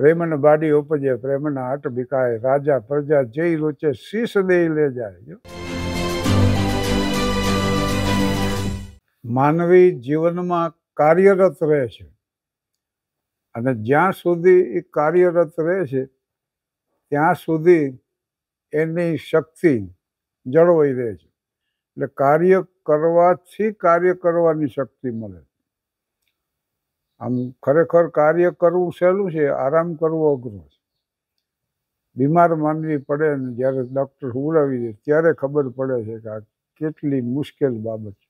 પ્રેમન બાડી ઉપજે પ્રેમના આટ ભીકાય રાજા પ્રજા જય રોચે શીશ દે લે જાય માનવી જીવનમાં કાર્યરત રહે છે અને જ્યાં સુધી એ કાર્યરત રહે છે ત્યાં સુધી એની શક્તિ જળવાઈ રહે છે એટલે કાર્ય કરવાથી કાર્ય કરવાની શક્તિ મળે આમ ખરેખર કાર્ય કરવું સહેલું છે આરામ કરવો અઘરો છે બીમાર માનવી પડે ને જ્યારે ડૉક્ટર હુવડાવી દે ત્યારે ખબર પડે છે કે આ કેટલી મુશ્કેલ બાબત છે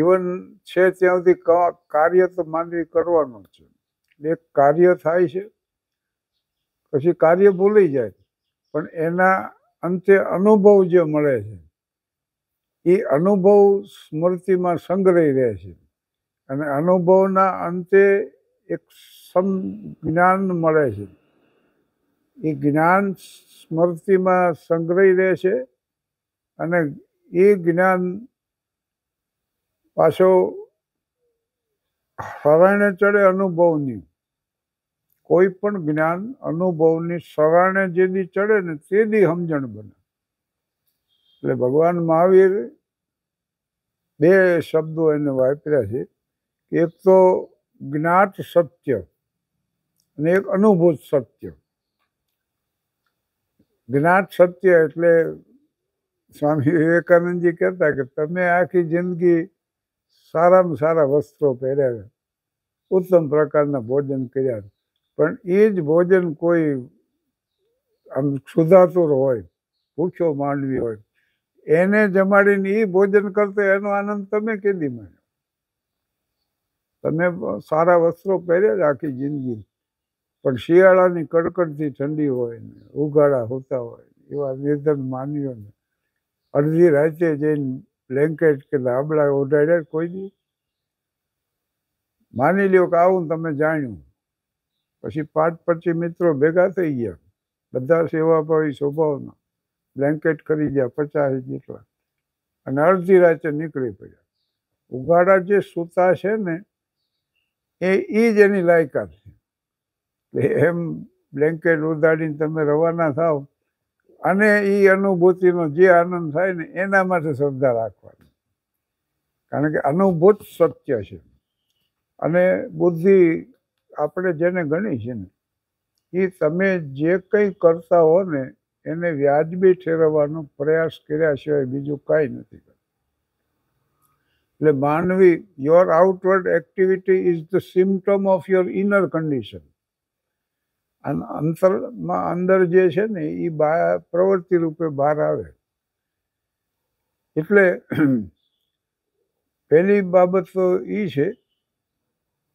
જીવન છે ત્યાં સુધી કાર્ય તો માનવી કરવાનું છે એક કાર્ય થાય છે પછી કાર્ય ભૂલી જાય પણ એના અંતે અનુભવ જે મળે છે એ અનુભવ સ્મૃતિમાં સંગ્રહી રહે છે અને અનુભવના અંતે એક સમ જ્ઞાન મળે છે એ જ્ઞાન સ્મૃતિમાં સંગ્રહી રહે છે અને એ જ્ઞાન પાછો શરણે ચડે અનુભવની કોઈ પણ જ્ઞાન અનુભવની શરણે જે દી ચડે ને તે દી સમજણ બને એટલે ભગવાન મહાવીર બે શબ્દો એને વાપર્યા છે એક તો જ્ઞાત સત્ય અને એક અનુભૂત સત્ય જ્ઞાત સત્ય એટલે સ્વામી વિવેકાનંદજી કહેતા કે તમે આખી જિંદગી સારામાં સારા વસ્ત્રો પહેર્યા ઉત્તમ પ્રકારના ભોજન કર્યા પણ એ જ ભોજન કોઈ આમ સુધાતુર હોય ભૂખ્યો માંડવી હોય એને જમાડીને એ ભોજન કરતો એનો આનંદ તમે કેદી માણ્યો તમે સારા વસ્ત્રો પહેર્યા જ આખી જિંદગી પણ શિયાળાની કડકડતી ઠંડી હોય ને ઉઘાડા હોતા હોય એવા નિર્ધન ને અડધી રાતે જઈને બ્લેન્કેટ કે લાબડા ઓઢાડ્યા કોઈ દી માની લ્યો કે આવું તમે જાણ્યું પછી પાંચ પચીસ મિત્રો ભેગા થઈ ગયા બધા સેવાભાવી સ્વભાવના બ્લેન્કેટ કરી ગયા પચાસ જેટલા અને અડધી રાતે નીકળી પડ્યા ઉઘાડા જે સૂતા છે ને એ એ જ એની લાયકાત છે એમ બ્લેન્કેટ ઉદાડીને તમે રવાના થાવ અને એ અનુભૂતિનો જે આનંદ થાય ને એના માટે શ્રદ્ધા રાખવાની કારણ કે અનુભૂત સત્ય છે અને બુદ્ધિ આપણે જેને ગણી છે ને એ તમે જે કંઈ કરતા હો ને એને વ્યાજબી ઠેરવવાનો પ્રયાસ કર્યા સિવાય બીજું કાંઈ નથી એટલે માનવી your outward activity is the symptom of your inner condition અને અંતરમાં અંદર જે છે ને એ બહાર પ્રવૃત્તિ રૂપે બહાર આવે એટલે પહેલી બાબત તો એ છે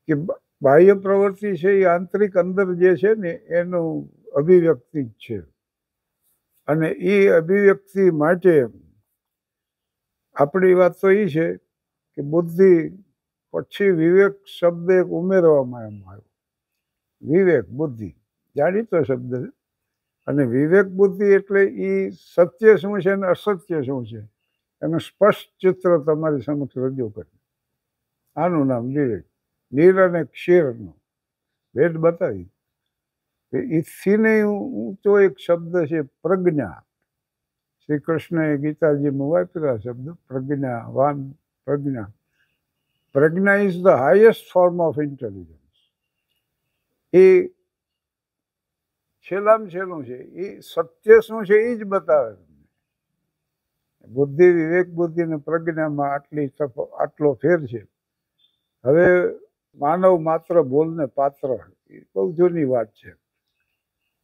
કે બાહ્ય પ્રવૃત્તિ છે એ આંતરિક અંદર જે છે ને એનું અભિવ્યક્તિ જ છે અને એ અભિવ્યક્તિ માટે આપણી વાત તો એ છે કે બુદ્ધિ પછી વિવેક શબ્દ એક ઉમેરવામાં એમ આવ્યો વિવેક બુદ્ધિ જાણીતો શબ્દ છે અને વિવેક બુદ્ધિ એટલે એ સત્ય શું છે અને અસત્ય શું છે એનું સ્પષ્ટ ચિત્ર તમારી સમક્ષ રજૂ કરે આનું નામ વિવેક નીર અને ક્ષીરનું ભેદ બતાવી કે ઈથીને ઊંચો એક શબ્દ છે પ્રજ્ઞા શ્રી કૃષ્ણએ ગીતાજીમાં વાપર્યા શબ્દ પ્રજ્ઞાવાન પ્રજ્ઞા પ્રજ્ઞા is the highest form of intelligence એ છેલ્લામાં છેલ્લું છે એ સત્ય શું છે એ જ બતાવે તમને બુદ્ધિ વિવેક બુદ્ધિ અને પ્રજ્ઞામાં આટલી આટલો ફેર છે હવે માનવ માત્ર બોલને પાત્ર એ બહુ જૂની વાત છે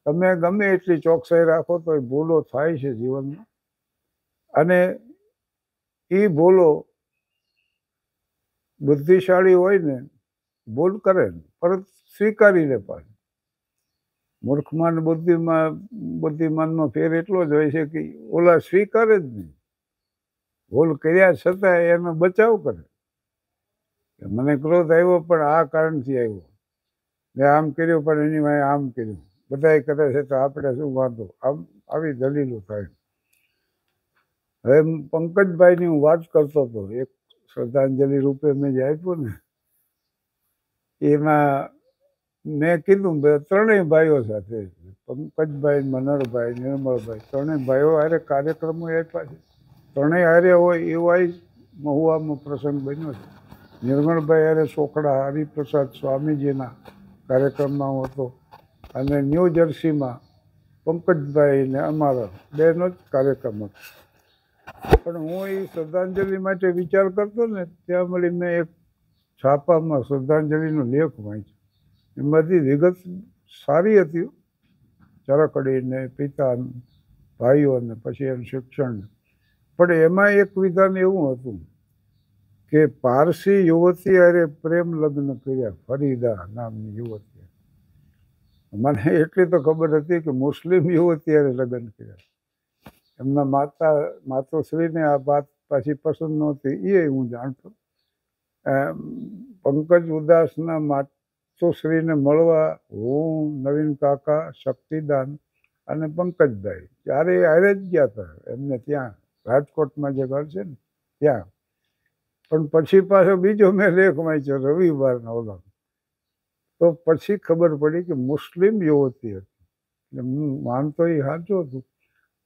તમે ગમે એટલી ચોકસાઈ રાખો તો એ ભૂલો થાય છે જીવનમાં અને એ ભૂલો બુદ્ધિશાળી હોય ને ભૂલ કરે ને પરત સ્વીકારી લે પાછું મૂર્ખમાન બુદ્ધિમાં બુદ્ધિમાનમાં ફેર એટલો જ હોય છે કે ઓલા સ્વીકારે જ નહીં ભૂલ કર્યા છતાં એનો બચાવ કરે મને ક્રોધ આવ્યો પણ આ કારણથી આવ્યો મેં આમ કર્યું પણ એની વાંહે આમ કર્યું બધાએ કરે છે તો આપણે શું વાંધો આમ આવી દલીલો થાય હવે પંકજભાઈની હું વાત કરતો હતો એક શ્રદ્ધાંજલિ રૂપે મેં જે આપ્યું ને એમાં મેં કીધું ત્રણેય ભાઈઓ સાથે પંકજભાઈ મનોહરભાઈ નિર્મળભાઈ ત્રણેય ભાઈઓ હારે કાર્યક્રમો આપ્યા છે ત્રણેય હારે હોય એવા મહુવામાં પ્રસંગ બન્યો છે નિર્મળભાઈ હારે સોખડા હરિપ્રસાદ સ્વામીજીના કાર્યક્રમમાં હું હતો અને ન્યૂ જર્સીમાં પંકજભાઈને અમારા બેનો જ કાર્યક્રમ હતો પણ હું એ શ્રદ્ધાંજલિ માટે વિચાર કરતો ને ત્યાં મળી મેં એક છાપામાં શ્રદ્ધાંજલિનો લેખ વાંચ્યો એમાંથી વિગત સારી હતી ચરકડીને પિતા ભાઈઓને પછી એનું શિક્ષણ પણ એમાં એક વિધાન એવું હતું કે પારસી યુવતી અરે પ્રેમ લગ્ન કર્યા ફરીદા નામની યુવતી મને એટલી તો ખબર હતી કે મુસ્લિમ યુવતી અરે લગ્ન કર્યા એમના માતા માતોશ્રીને આ વાત પાછી પસંદ નહોતી એ હું જાણતો પંકજ ઉદાસના માતોશ્રીને મળવા હું નવીન કાકા શક્તિદાન અને પંકજભાઈ ત્યારે હારે જ ગયા હતા એમને ત્યાં રાજકોટમાં જે ઘર છે ને ત્યાં પણ પછી પાછો બીજો મેં લેખ વાંચ્યો રવિવારના ઓલા તો પછી ખબર પડી કે મુસ્લિમ યુવતી હતી એટલે હું માનતો એ સાચું હતું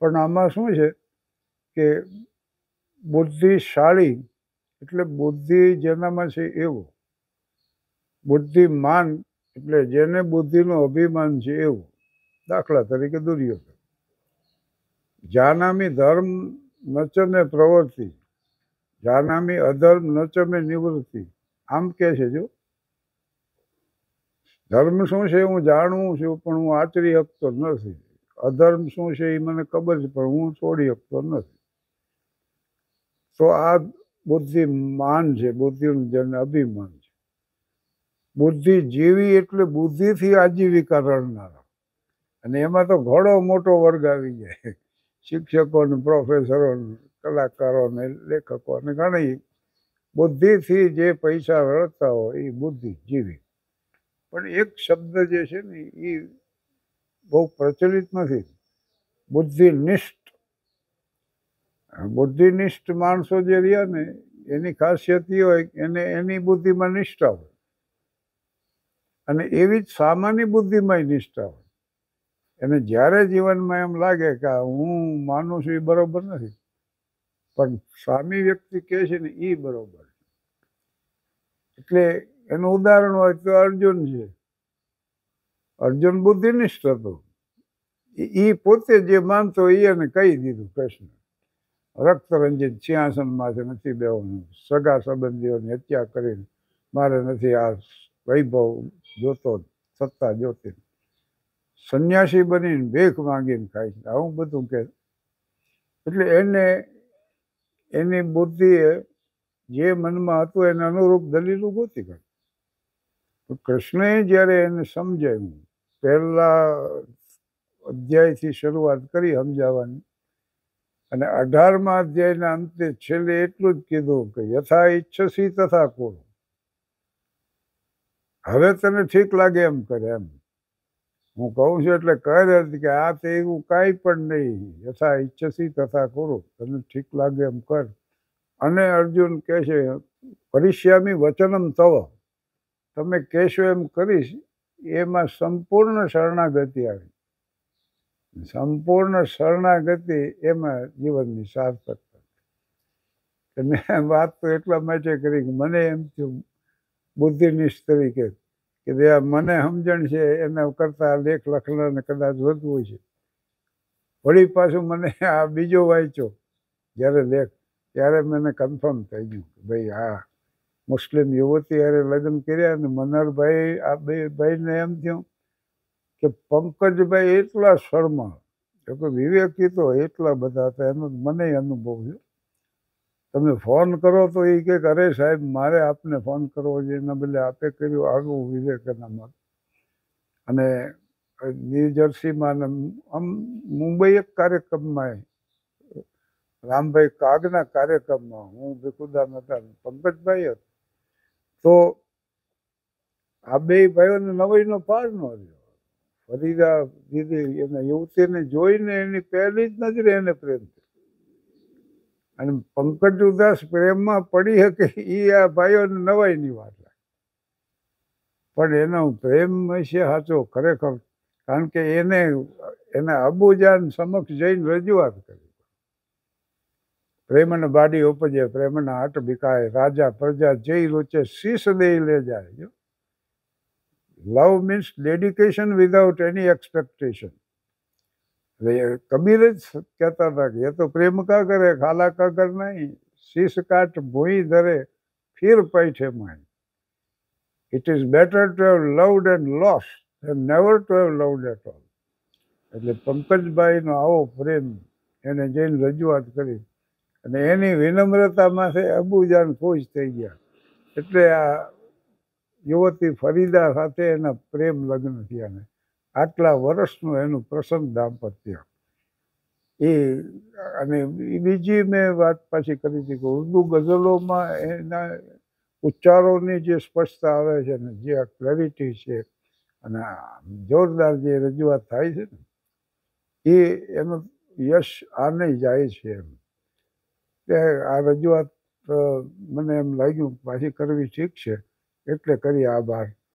પણ આમાં શું છે કે બુદ્ધિશાળી એટલે બુદ્ધિ જેનામાં છે એવું બુદ્ધિમાન એટલે જેને બુદ્ધિનું અભિમાન છે એવું દાખલા તરીકે દુર્યોધન જાનામી ધર્મ નચમે પ્રવૃત્તિ જાનામી અધર્મ નચમે નિવૃત્તિ આમ કે છે જો ધર્મ શું છે હું જાણું છું પણ હું આચરી શકતો નથી અધર્મ શું છે એ મને ખબર છે પણ હું છોડી શકતો નથી તો આ બુદ્ધિ માન છે બુદ્ધિનું જેને અભિમાન છે બુદ્ધિ જીવી એટલે બુદ્ધિથી આજીવિકા રણનારા અને એમાં તો ઘણો મોટો વર્ગ આવી જાય શિક્ષકોને પ્રોફેસરોને કલાકારોને લેખકોને ઘણી બુદ્ધિથી જે પૈસા રળતા હોય એ બુદ્ધિ જીવી પણ એક શબ્દ જે છે ને એ બહુ પ્રચલિત નથી બુદ્ધિનિષ્ઠ બુદ્ધિનિષ્ઠ માણસો જે રહ્યા ને એની ખાસિયત એ હોય એને એની બુદ્ધિમાં નિષ્ઠા હોય અને એવી જ સામાન્ય બુદ્ધિમાં નિષ્ઠા હોય એને જ્યારે જીવનમાં એમ લાગે કે હું માનું છું એ બરોબર નથી પણ સામી વ્યક્તિ કહે છે ને એ બરોબર એટલે એનું ઉદાહરણ હોય તો અર્જુન છે અર્જુન બુદ્ધિનિષ્ઠ હતો એ પોતે જે માનતો એ એને કહી દીધું કૃષ્ણ રક્તરંજિત સિંહાસનમાં છે નથી બેવાનું સગા સંબંધીઓની હત્યા કરીને મારે નથી આ વૈભવ જોતો સત્તા જોતી સંન્યાસી બનીને ભેખ માંગીને ખાય છે આવું બધું કે એટલે એને એની બુદ્ધિએ જે મનમાં હતું એને અનુરૂપ દલીલું ગોતી કાઢ કૃષ્ણએ જ્યારે એને સમજાવ્યું પહેલા અધ્યાયથી શરૂઆત કરી સમજાવવાની અને અઢારમા અધ્યાયના અંતે છેલ્લે એટલું જ કીધું કે યથા ઈચ્છસી તથા કોળ હવે તને ઠીક લાગે એમ કરે એમ હું કહું છું એટલે કહે કે આ તે એવું કાંઈ પણ નહીં યથા ઈચ્છસી તથા કરો તને ઠીક લાગે એમ કર અને અર્જુન કહે છે પરિશ્યામી વચનમ તવ તમે કહેશો એમ કરીશ એમાં સંપૂર્ણ શરણાગતિ આવી સંપૂર્ણ શરણાગતિ એમાં જીવનની સાર્થકતા મેં વાત તો એટલા માટે કરી કે મને એમ થયું બુદ્ધિનિષ્ઠ તરીકે કે જે મને સમજણ છે એના કરતાં લેખ લખનારને કદાચ વધુ હોય છે વળી પાછું મને આ બીજો વાંચ્યો જ્યારે લેખ ત્યારે મને કન્ફર્મ થઈ ગયું કે ભાઈ હા મુસ્લિમ યુવતી હારે લગ્ન કર્યા અને મનહરભાઈ આ બે ભાઈને એમ થયું કે પંકજભાઈ એટલા શર્મા કે વિવેકી તો એટલા બધા હતા એનો મને અનુભવ છે તમે ફોન કરો તો એ કે અરે સાહેબ મારે આપને ફોન કરવો છે એના બદલે આપે કર્યું આગું એના મત અને ન્યૂજર્સીમાં આમ મુંબઈ એક કાર્યક્રમમાં રામભાઈ કાગના કાર્યક્રમમાં હું ભીખુદા હતા પંકજભાઈ હતા તો આ બે ભાઈઓને નવાઈનો પાર ન રહ્યો ફરીદા દીદી એમને યુવતીને જોઈને એની પહેલી જ નજરે એને પ્રેમ અને પંકજ ઉદાસ પ્રેમમાં પડી શકે એ આ ભાઈઓને નવાઈની વાત લાગે પણ એનો પ્રેમ હશે સાચો ખરેખર કારણ કે એને એના અબુજાન સમક્ષ જઈને રજૂઆત કરી પ્રેમન બાડી ઉપજે પ્રેમના હાટ ભીકાય રાજા પ્રજા જય રોચે શીશ દે લે જાય જો love means dedication without any expectation Kabir જ કહેતા હતા કે એ તો પ્રેમ કા કરે ખાલા કા કર નહીં શીશ કાટ ભૂઈ ધરે ફીર પૈઠે માય it is better to have loved and lost than never to have loved at all એટલે પંકજભાઈનો આવો પ્રેમ એને જઈને રજૂઆત કરી અને એની વિનમ્રતામાંથી અબુજાન ખુશ થઈ ગયા એટલે આ યુવતી ફરીદા સાથે એના પ્રેમ લગ્ન થયા ને આટલા વર્ષનું એનું પ્રસન્ન દાંપત્ય એ અને બીજી મેં વાત પાછી કરી હતી કે ઉર્દુ ગઝલોમાં એના ઉચ્ચારોની જે સ્પષ્ટતા આવે છે ને જે આ ક્લેરિટી છે અને જોરદાર જે રજૂઆત થાય છે ને એ એનો યશ આને જાય છે એમ તે આ રજૂઆત મને એમ લાગ્યું પાછી કરવી ઠીક છે એટલે કરી આભાર